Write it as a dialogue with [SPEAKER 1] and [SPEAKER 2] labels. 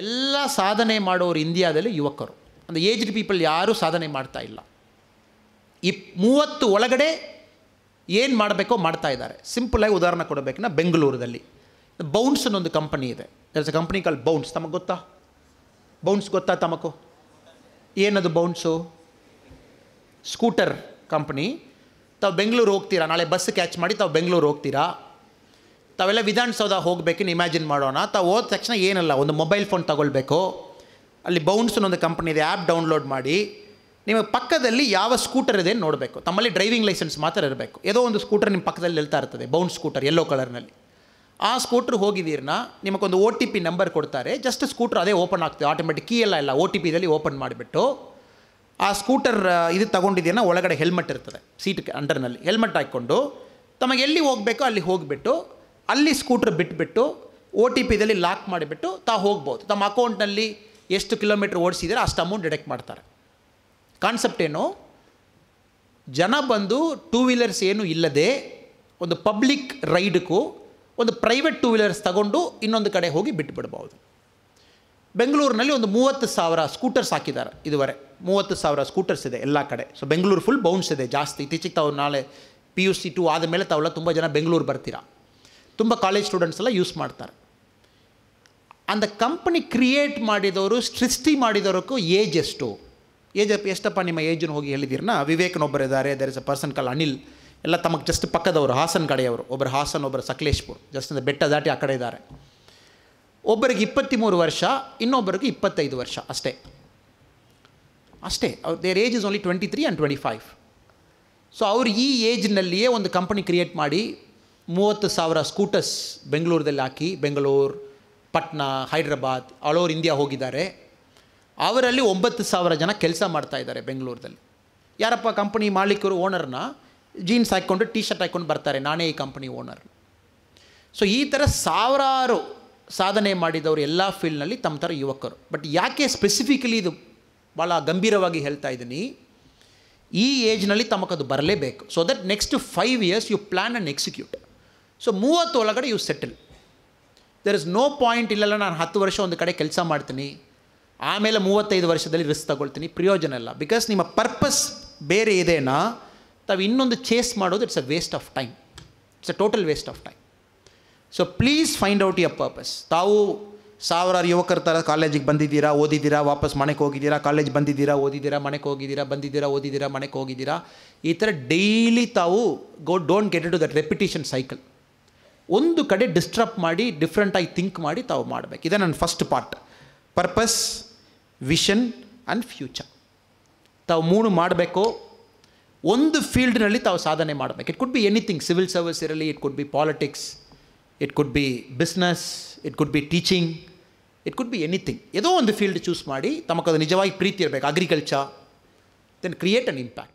[SPEAKER 1] ಎಲ್ಲ ಸಾಧನೆ ಮಾಡೋರು ಇಂಡಿಯಾದಲ್ಲಿ ಯುವಕರು ಅಂದರೆ ಏಜ್ಡ್ ಪೀಪಲ್ ಯಾರೂ ಸಾಧನೆ ಮಾಡ್ತಾ ಇಲ್ಲ ಇಪ್ ಮೂವತ್ತು ಒಳಗಡೆ ಏನು ಮಾಡಬೇಕೋ ಮಾಡ್ತಾ ಇದ್ದಾರೆ ಸಿಂಪಲಾಗಿ ಉದಾಹರಣೆ ಕೊಡಬೇಕನ್ನ ಬೆಂಗಳೂರಲ್ಲಿ ಬೌನ್ಸ್ ಅನ್ನೊಂದು ಕಂಪನಿ ಇದೆ ದರ್ಸ್ ಅ ಕಂಪ್ನಿ ಕಾಲ್ ಬೌನ್ಸ್ ತಮಗೆ ಗೊತ್ತಾ ಬೌನ್ಸ್ ಗೊತ್ತಾ ತಮಕು ಏನದು ಬೌನ್ಸು ಸ್ಕೂಟರ್ ಕಂಪ್ನಿ ತಾವು ಬೆಂಗಳೂರು ಹೋಗ್ತೀರಾ ನಾಳೆ ಬಸ್ ಕ್ಯಾಚ್ ಮಾಡಿ ತಾವು ಬೆಂಗಳೂರು ಹೋಗ್ತೀರಾ ತಾವೆಲ್ಲ ವಿಧಾನಸೌಧ ಹೋಗಬೇಕು ಇಮ್ಯಾಜಿನ್ ಮಾಡೋಣ ತಾವು ಹೋದ ತಕ್ಷಣ ಏನಲ್ಲ ಒಂದು ಮೊಬೈಲ್ ಫೋನ್ ತಗೊಳ್ಬೇಕು ಅಲ್ಲಿ ಬೌನ್ಸ್ ಒಂದು ಕಂಪ್ನಿ ಇದೆ ಆ್ಯಪ್ ಡೌನ್ಲೋಡ್ ಮಾಡಿ ನಿಮಗೆ ಪಕ್ಕದಲ್ಲಿ ಯಾವ ಸ್ಕೂಟರ್ ಇದೆ ನೋಡಬೇಕು ತಮ್ಮಲ್ಲಿ ಡ್ರೈವಿಂಗ್ ಲೈಸೆನ್ಸ್ ಮಾತ್ರ ಇರಬೇಕು ಏದೋ ಒಂದು ಸ್ಕೂಟರ್ ನಿಮ್ಮ ಪಕ್ಕದಲ್ಲಿ ನಿಲ್ತಾ ಇರ್ತದೆ ಬೌನ್ಸ್ ಸ್ಕೂಟರ್ ಎಲ್ಲೋ ಕಲರ್ನಲ್ಲಿ ಆ ಸ್ಕೂಟ್ರ್ ಹೋಗಿದ್ದೀರನ್ನ ನಿಮಗೊಂದು ಓ ಟಿ ಪಿ ನಂಬರ್ ಕೊಡ್ತಾರೆ ಜಸ್ಟ್ ಸ್ಕೂಟ್ರ್ ಅದೇ ಓಪನ್ ಆಗ್ತದೆ ಆಟೋಮೆಟಿಕ್ ಕೀ ಎಲ್ಲ ಇಲ್ಲ ಒ ಟಿ ಪಿದಲ್ಲಿ ಓಪನ್ ಮಾಡಿಬಿಟ್ಟು ಆ ಸ್ಕೂಟರ್ ಇದು ತೊಗೊಂಡಿದ್ದೀರ ಒಳಗಡೆ ಹೆಲ್ಮೆಟ್ ಇರ್ತದೆ ಸೀಟ್ ಅಂಡರ್ನಲ್ಲಿ ಹೆಲ್ಮೆಟ್ ಹಾಕ್ಕೊಂಡು ತಮಗೆ ಎಲ್ಲಿ ಹೋಗಬೇಕೋ ಅಲ್ಲಿ ಹೋಗಿಬಿಟ್ಟು ಅಲ್ಲಿ ಸ್ಕೂಟ್ರ್ ಬಿಟ್ಬಿಟ್ಟು ಓ ಟಿ ಪಿದಲ್ಲಿ ಲಾಕ್ ಮಾಡಿಬಿಟ್ಟು ತಾವು ಹೋಗ್ಬೋದು ತಮ್ಮ ಅಕೌಂಟ್ನಲ್ಲಿ ಎಷ್ಟು ಕಿಲೋಮೀಟ್ರ್ ಓಡಿಸಿದರೆ ಅಷ್ಟು ಅಮೌಂಟ್ ಡಿಡೆಕ್ಟ್ ಮಾಡ್ತಾರೆ ಕಾನ್ಸೆಪ್ಟ್ ಏನು ಜನ ಬಂದು ಟೂ ವೀಲರ್ಸ್ ಏನು ಇಲ್ಲದೆ ಒಂದು ಪಬ್ಲಿಕ್ ರೈಡ್ಗೂ ಒಂದು ಪ್ರೈವೇಟ್ ಟೂ ವೀಲರ್ಸ್ ತಗೊಂಡು ಇನ್ನೊಂದು ಕಡೆ ಹೋಗಿ ಬಿಟ್ಟುಬಿಡ್ಬೋದು ಬೆಂಗಳೂರಿನಲ್ಲಿ ಒಂದು ಮೂವತ್ತು ಸಾವಿರ ಸ್ಕೂಟರ್ಸ್ ಹಾಕಿದ್ದಾರೆ ಇದುವರೆ ಮೂವತ್ತು ಸಾವಿರ ಸ್ಕೂಟರ್ಸ್ ಇದೆ ಎಲ್ಲ ಕಡೆ ಸೊ ಬೆಂಗಳೂರು ಫುಲ್ ಬೌನ್ಸ್ ಇದೆ ಜಾಸ್ತಿ ಇತ್ತೀಚೆಗೆ ತಾವು ನಾಳೆ ಪಿ ಯು ಸಿ ಟು ಆದಮೇಲೆ ತಾವೆಲ್ಲ ತುಂಬ ಜನ ಬೆಂಗಳೂರು ಬರ್ತೀರಾ ತುಂಬ ಕಾಲೇಜ್ ಸ್ಟೂಡೆಂಟ್ಸ್ ಎಲ್ಲ ಯೂಸ್ ಮಾಡ್ತಾರೆ ಅಂದ ಕಂಪನಿ ಕ್ರಿಯೇಟ್ ಮಾಡಿದವರು ಸೃಷ್ಟಿ ಮಾಡಿದವರಕ್ಕೂ ಏಜ್ ಎಷ್ಟು ಏಜ್ ಎಷ್ಟಪ್ಪ ನಿಮ್ಮ ಏಜನ್ನು ಹೋಗಿ ಹೇಳಿದಿರನ ಇದ್ದಾರೆ there is a person called Anil ಎಲ್ಲ ತಮಗೆ ಜಸ್ಟ್ ಪಕ್ಕದವರು ಹಾಸನ್ ಕಡೆಯವರು ಒಬ್ಬರು ಹಾಸನ್ ಒಬ್ಬರು ಸಕಲೇಶ್ಪುರ್ ಜಸ್ಟ್ ಅಂದರೆ ಬೆಟ್ಟ ದಾಟಿ ಆ ಕಡೆ ಇದ್ದಾರೆ ಒಬ್ಬರಿಗೆ ಇಪ್ಪತ್ತ್ಮೂರು ವರ್ಷ ಇನ್ನೊಬ್ಬರಿಗೆ ಇಪ್ಪತ್ತೈದು ವರ್ಷ ಅಷ್ಟೇ ಅಷ್ಟೇ ಅವ್ರ there age is only twenty three and twenty five so ಅವ್ರು ಈ ಏಜ್ನಲ್ಲಿಯೇ ಒಂದು ಕಂಪನಿ ಕ್ರಿಯೇಟ್ ಮಾಡಿ ಮೂವತ್ತು ಸಾವಿರ ಸ್ಕೂಟರ್ಸ್ ಬೆಂಗಳೂರದಲ್ಲಿ ಹಾಕಿ Bengaluru Patna Hyderabad all over India ಹೋಗಿದ್ದಾರೆ ಅವರಲ್ಲಿ ಒಂಬತ್ತು ಸಾವಿರ ಜನ ಕೆಲಸ ಮಾಡ್ತಾ ಇದ್ದಾರೆ ಬೆಂಗಳೂರಲ್ಲಿ ಯಾರಪ್ಪ ಕಂಪ್ನಿ ಮಾಲೀಕರು ಓನರ್ನ ಜೀನ್ಸ್ ಹಾಕ್ಕೊಂಡು ಟಿ ಶರ್ಟ್ ಹಾಕ್ಕೊಂಡು ಬರ್ತಾರೆ ನಾನೇ ಈ ಕಂಪ್ನಿ ಓನರ್ ಸೊ ಈ ಥರ ಸಾವಿರಾರು ಸಾಧನೆ ಮಾಡಿದವರು ಎಲ್ಲ ಫೀಲ್ಡ್ನಲ್ಲಿ ತಮ್ಮ ಥರ ಯುವಕರು ಬಟ್ ಯಾಕೆ ಸ್ಪೆಸಿಫಿಕಲಿ ಇದು ಭಾಳ ಗಂಭೀರವಾಗಿ ಹೇಳ್ತಾ ಇದ್ದೀನಿ ಈ ಏಜ್ನಲ್ಲಿ ತಮಗದು ಬರಲೇಬೇಕು so that next five years you plan and execute so ಮೂವತ್ತು ಒಳಗಡೆ you settle there is no point ಇಲ್ಲೆಲ್ಲ ನಾನು ಹತ್ತು ವರ್ಷ ಒಂದು ಕಡೆ ಕೆಲಸ ಮಾಡ್ತೀನಿ ಆಮೇಲೆ ಮೂವತ್ತೈದು ವರ್ಷದಲ್ಲಿ ರಿಸ್ಕ್ ತಗೊಳ್ತೀನಿ ಪ್ರಯೋಜನ ಇಲ್ಲ ಬಿಕಾಸ್ ನಿಮ್ಮ ಪರ್ಪಸ್ ಬೇರೆ ಇದೆನಾ ತಾವು ಇನ್ನೊಂದು ಚೇಸ್ ಮಾಡೋದು it's a waste of time it's a total waste of time so please find out your purpose ತಾವು ಸಾವಿರಾರು ಯುವಕರ ಥರ ಕಾಲೇಜಿಗೆ ಬಂದಿದ್ದೀರಾ ಓದಿದ್ದೀರಾ ವಾಪಸ್ ಮನೆಗೆ ಹೋಗಿದ್ದೀರಾ ಕಾಲೇಜ್ ಬಂದಿದ್ದೀರಾ ಓದಿದ್ದೀರಾ ಮನೆಗೆ ಹೋಗಿದ್ದೀರಾ ಬಂದಿದ್ದೀರಾ ಓದಿದ್ದೀರಾ ಮನೆಗೆ ಹೋಗಿದ್ದೀರಾ ಈ ಥರ ಡೈಲಿ ತಾವು go don't get it to that repetition cycle ಒಂದು ಕಡೆ ಡಿಸ್ಟರ್ಬ್ ಮಾಡಿ ಡಿಫ್ರೆಂಟಾಗಿ ಥಿಂಕ್ ಮಾಡಿ ತಾವು ಮಾಡಬೇಕು ಇದೇ ನನ್ನ first part purpose vision and future ತಾವು ಮೂರು ಮಾಡಬೇಕು ಒಂದು ಫೀಲ್ಡ್ನಲ್ಲಿ ತಾವು ಸಾಧನೆ ಮಾಡಬೇಕು it could be anything civil service ಇರಲಿ it could be politics it could be business it could be teaching it could be anything ಏದೋ ಒಂದು ಫೀಲ್ಡ್ ಚೂಸ್ ಮಾಡಿ ತಮಗೆ ಅದು ನಿಜವಾಗಿ ಪ್ರೀತಿ ಇರಬೇಕು agriculture then create an impact